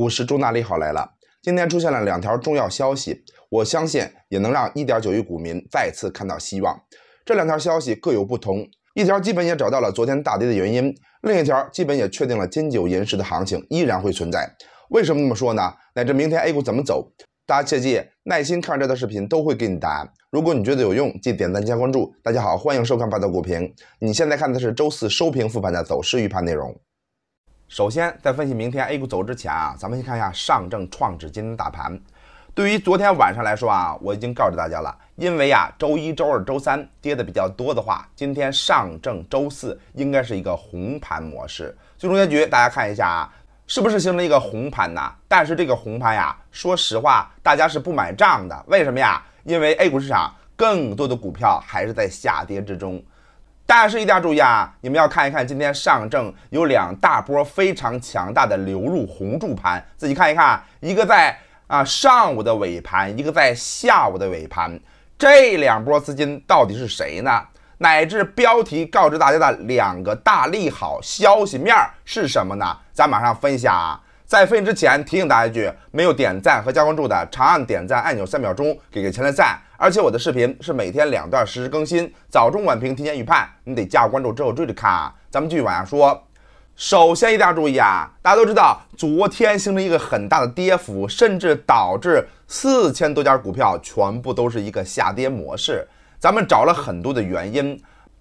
股市重大利好来了，今天出现了两条重要消息，我相信也能让一点九亿股民再次看到希望。这两条消息各有不同，一条基本也找到了昨天大跌的原因，另一条基本也确定了金九银十的行情依然会存在。为什么这么说呢？乃至明天 A 股怎么走？大家切记耐心看这段视频，都会给你答案。如果你觉得有用，记得点赞加关注。大家好，欢迎收看霸道股评。你现在看的是周四收评复盘的走势预判内容。首先，在分析明天 A 股走之前啊，咱们先看一下上证创指今天大盘。对于昨天晚上来说啊，我已经告知大家了，因为呀，周一周二周三跌的比较多的话，今天上证周四应该是一个红盘模式。最终结局，大家看一下啊，是不是形成一个红盘呢？但是这个红盘呀，说实话，大家是不买账的。为什么呀？因为 A 股市场更多的股票还是在下跌之中。但是一定要注意啊！你们要看一看今天上证有两大波非常强大的流入红柱盘，自己看一看一个在啊上午的尾盘，一个在下午的尾盘，这两波资金到底是谁呢？乃至标题告知大家的两个大利好消息面是什么呢？咱马上分享。在分享之前提醒大家一句，没有点赞和加关注的，长按点赞按钮三秒钟，给个前来赞。而且我的视频是每天两段实时更新，早中晚评提前预判，你得加关注之后追着看啊。咱们继续往下说，首先一定要注意啊，大家都知道昨天形成一个很大的跌幅，甚至导致四千多家股票全部都是一个下跌模式。咱们找了很多的原因，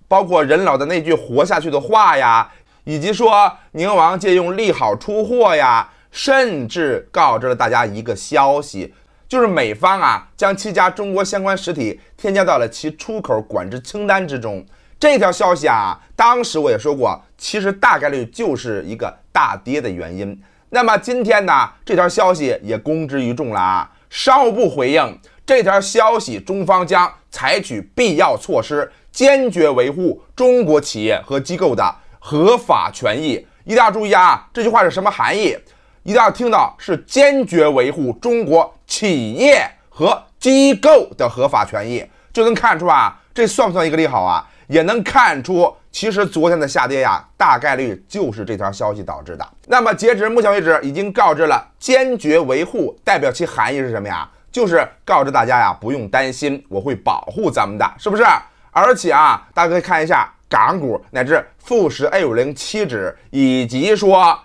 包括任老的那句活下去的话呀，以及说宁王借用利好出货呀。甚至告知了大家一个消息，就是美方啊将七家中国相关实体添加到了其出口管制清单之中。这条消息啊，当时我也说过，其实大概率就是一个大跌的原因。那么今天呢，这条消息也公之于众了啊。商务部回应这条消息，中方将采取必要措施，坚决维护中国企业和机构的合法权益。一定要注意啊，这句话是什么含义？一定要听到是坚决维护中国企业和机构的合法权益，就能看出啊，这算不算一个利好啊？也能看出，其实昨天的下跌呀，大概率就是这条消息导致的。那么截止目前为止，已经告知了坚决维护，代表其含义是什么呀？就是告知大家呀，不用担心，我会保护咱们的，是不是？而且啊，大家可以看一下港股乃至富时 A 五零七指以及说。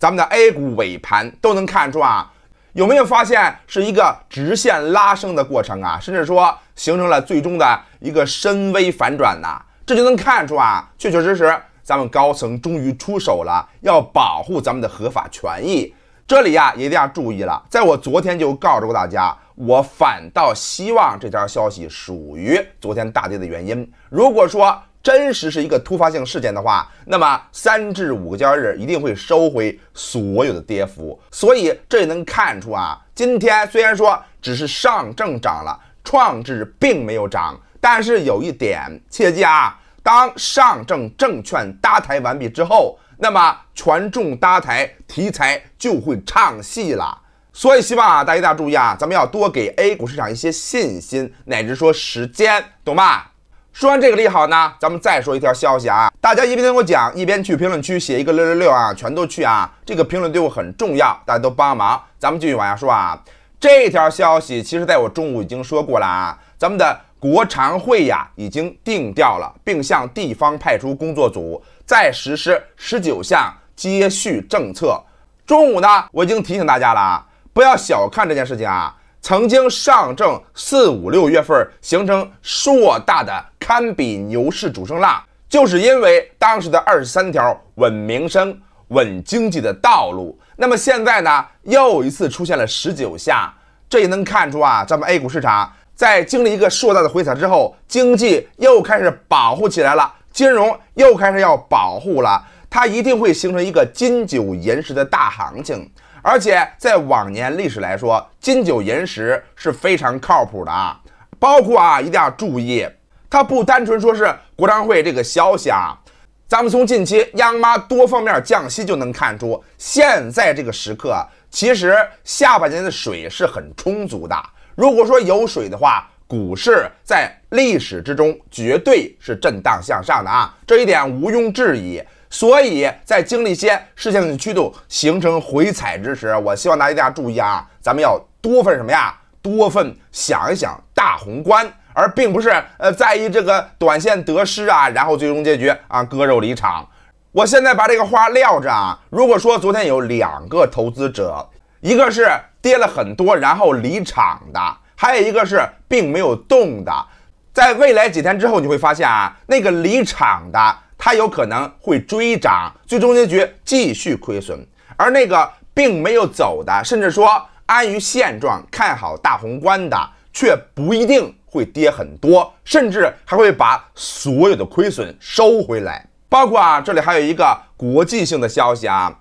咱们的 A 股尾盘都能看出啊，有没有发现是一个直线拉升的过程啊？甚至说形成了最终的一个深 V 反转呐，这就能看出啊，确确实实，咱们高层终于出手了，要保护咱们的合法权益。这里啊，一定要注意了，在我昨天就告知过大家，我反倒希望这条消息属于昨天大跌的原因。如果说，真实是一个突发性事件的话，那么三至五个交易日一定会收回所有的跌幅。所以这也能看出啊，今天虽然说只是上证涨了，创指并没有涨，但是有一点切记啊，当上证证券搭台完毕之后，那么权重搭台题材就会唱戏了。所以希望啊，大家注意啊，咱们要多给 A 股市场一些信心，乃至说时间，懂吧？说完这个利好呢，咱们再说一条消息啊！大家一边听我讲，一边去评论区写一个六六六啊，全都去啊！这个评论对我很重要，大家都帮忙。咱们继续往下说啊！这条消息其实在我中午已经说过了啊。咱们的国常会呀已经定调了，并向地方派出工作组，再实施十九项接续政策。中午呢，我已经提醒大家了啊，不要小看这件事情啊！曾经上证四五六月份形成硕大的。堪比牛市主升浪，就是因为当时的二十三条稳民生、稳经济的道路。那么现在呢，又一次出现了十九下，这也能看出啊，咱们 A 股市场在经历一个硕大的回踩之后，经济又开始保护起来了，金融又开始要保护了，它一定会形成一个金九银十的大行情。而且在往年历史来说，金九银十是非常靠谱的啊，包括啊，一定要注意。它不单纯说是国常会这个消息啊，咱们从近期央妈多方面降息就能看出，现在这个时刻，其实下半年的水是很充足的。如果说有水的话，股市在历史之中绝对是震荡向上的啊，这一点毋庸置疑。所以在经历一些事情的驱动形成回踩之时，我希望大家注意啊，咱们要多份什么呀？多份想一想大宏观。而并不是呃在意这个短线得失啊，然后最终结局啊割肉离场。我现在把这个话撂着啊。如果说昨天有两个投资者，一个是跌了很多然后离场的，还有一个是并没有动的，在未来几天之后你会发现啊，那个离场的他有可能会追涨，最终结局继续亏损；而那个并没有走的，甚至说安于现状看好大宏观的，却不一定。会跌很多，甚至还会把所有的亏损收回来。包括啊，这里还有一个国际性的消息啊，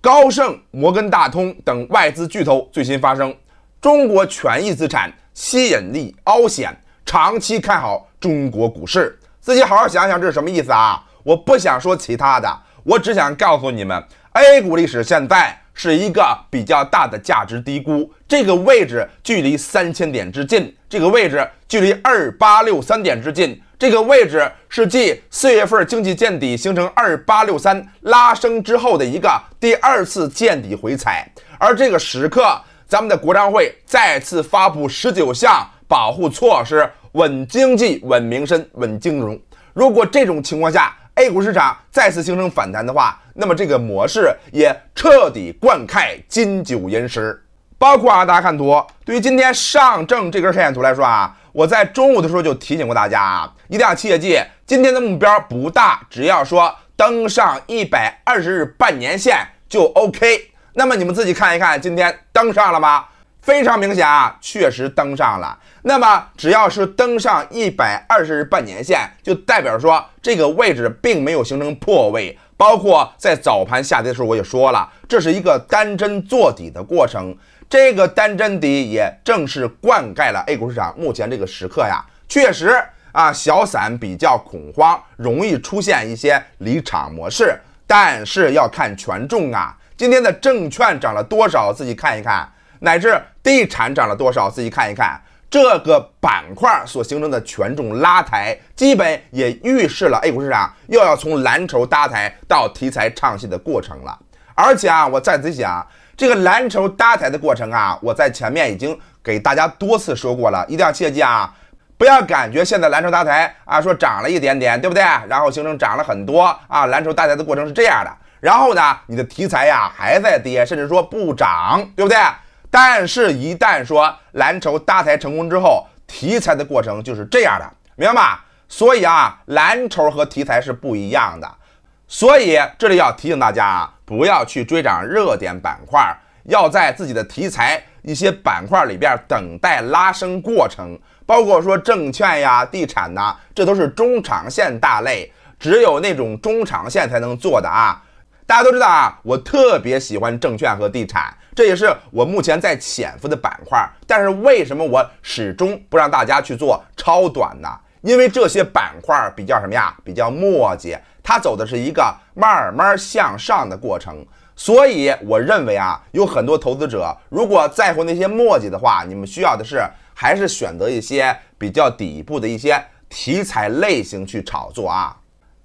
高盛、摩根大通等外资巨头最新发声，中国权益资产吸引力凹显，长期看好中国股市。自己好好想想这是什么意思啊？我不想说其他的，我只想告诉你们，A 股历史现在。是一个比较大的价值低估，这个位置距离三千点之近，这个位置距离二八六三点之近，这个位置是继四月份经济见底形成二八六三拉升之后的一个第二次见底回踩，而这个时刻，咱们的国常会再次发布十九项保护措施，稳经济、稳民生、稳金融。如果这种情况下，A 股市场再次形成反弹的话，那么这个模式也彻底灌溉金九银十。包括啊，大家看图，对于今天上证这根 K 线图来说啊，我在中午的时候就提醒过大家啊，一定要切记，今天的目标不大，只要说登上一百二十日半年线就 OK。那么你们自己看一看，今天登上了吗？非常明显啊，确实登上了。那么只要是登上一百二十日半年线，就代表说这个位置并没有形成破位。包括在早盘下跌的时候，我也说了，这是一个单针做底的过程。这个单针底也正是灌溉了 A 股市场目前这个时刻呀。确实啊，小散比较恐慌，容易出现一些离场模式。但是要看权重啊，今天的证券涨了多少，自己看一看，乃至。地产涨了多少？自己看一看，这个板块所形成的权重拉抬，基本也预示了 A 股市场又要从蓝筹搭台到题材唱戏的过程了。而且啊，我再次想，这个蓝筹搭台的过程啊，我在前面已经给大家多次说过了一定要切记啊，不要感觉现在蓝筹搭台啊说涨了一点点，对不对？然后形成涨了很多啊，蓝筹搭台的过程是这样的，然后呢，你的题材呀还在跌，甚至说不涨，对不对？但是，一旦说蓝筹搭台成功之后，题材的过程就是这样的，明白吧？所以啊，蓝筹和题材是不一样的。所以这里要提醒大家啊，不要去追涨热点板块，要在自己的题材一些板块里边等待拉升过程。包括说证券呀、地产呐，这都是中长线大类，只有那种中长线才能做的啊。大家都知道啊，我特别喜欢证券和地产。这也是我目前在潜伏的板块，但是为什么我始终不让大家去做超短呢？因为这些板块比较什么呀？比较磨叽，它走的是一个慢慢向上的过程。所以我认为啊，有很多投资者如果在乎那些磨叽的话，你们需要的是还是选择一些比较底部的一些题材类型去炒作啊。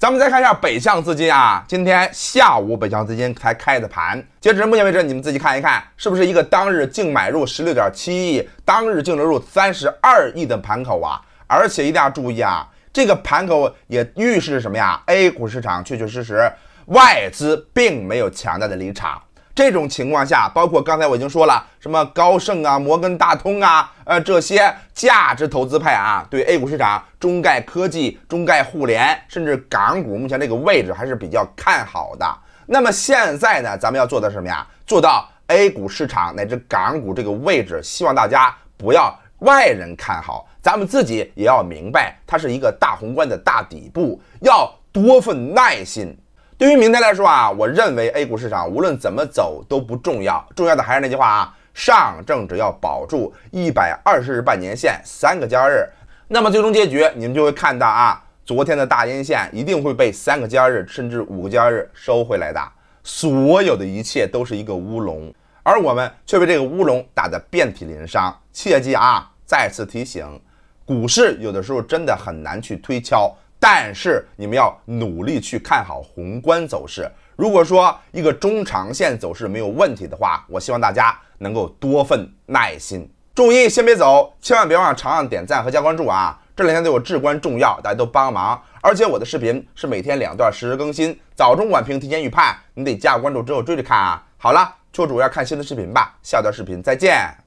咱们再看一下北向资金啊，今天下午北向资金才开的盘，截止目前为止，你们自己看一看，是不是一个当日净买入十六点七亿，当日净流入三十二亿的盘口啊？而且一定要注意啊，这个盘口也预示着什么呀？A 股市场确确实实外资并没有强大的离场。这种情况下，包括刚才我已经说了，什么高盛啊、摩根大通啊、呃这些价值投资派啊，对 A 股市场、中概科技、中概互联，甚至港股目前这个位置还是比较看好的。那么现在呢，咱们要做的什么呀？做到 A 股市场乃至港股这个位置，希望大家不要外人看好，咱们自己也要明白，它是一个大宏观的大底部，要多份耐心。对于明天来说啊，我认为 A 股市场无论怎么走都不重要，重要的还是那句话啊，上证只要保住一百二十日半年线三个交易日，那么最终结局你们就会看到啊，昨天的大阴线一定会被三个交易日甚至五个交易日收回来的，所有的一切都是一个乌龙，而我们却被这个乌龙打得遍体鳞伤。切记啊，再次提醒，股市有的时候真的很难去推敲。但是你们要努力去看好宏观走势。如果说一个中长线走势没有问题的话，我希望大家能够多份耐心。注意，先别走，千万别忘了长按点赞和加关注啊！这两天对我至关重要，大家都帮个忙。而且我的视频是每天两段实时更新，早中晚评提前预判，你得加个关注之后追着看啊！好了，秋主要看新的视频吧，下段视频再见。